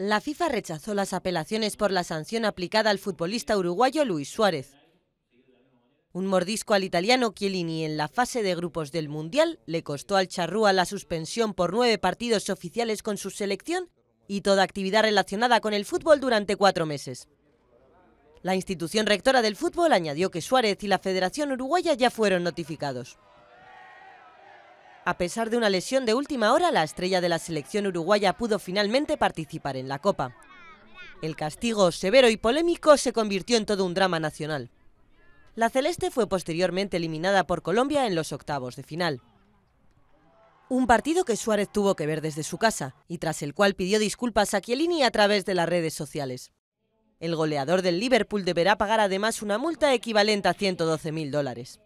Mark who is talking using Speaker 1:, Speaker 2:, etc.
Speaker 1: La FIFA rechazó las apelaciones por la sanción aplicada al futbolista uruguayo Luis Suárez. Un mordisco al italiano Chiellini en la fase de grupos del Mundial le costó al charrúa la suspensión por nueve partidos oficiales con su selección y toda actividad relacionada con el fútbol durante cuatro meses. La institución rectora del fútbol añadió que Suárez y la Federación Uruguaya ya fueron notificados. A pesar de una lesión de última hora, la estrella de la selección uruguaya pudo finalmente participar en la Copa. El castigo severo y polémico se convirtió en todo un drama nacional. La Celeste fue posteriormente eliminada por Colombia en los octavos de final. Un partido que Suárez tuvo que ver desde su casa y tras el cual pidió disculpas a Chiellini a través de las redes sociales. El goleador del Liverpool deberá pagar además una multa equivalente a 112.000 dólares.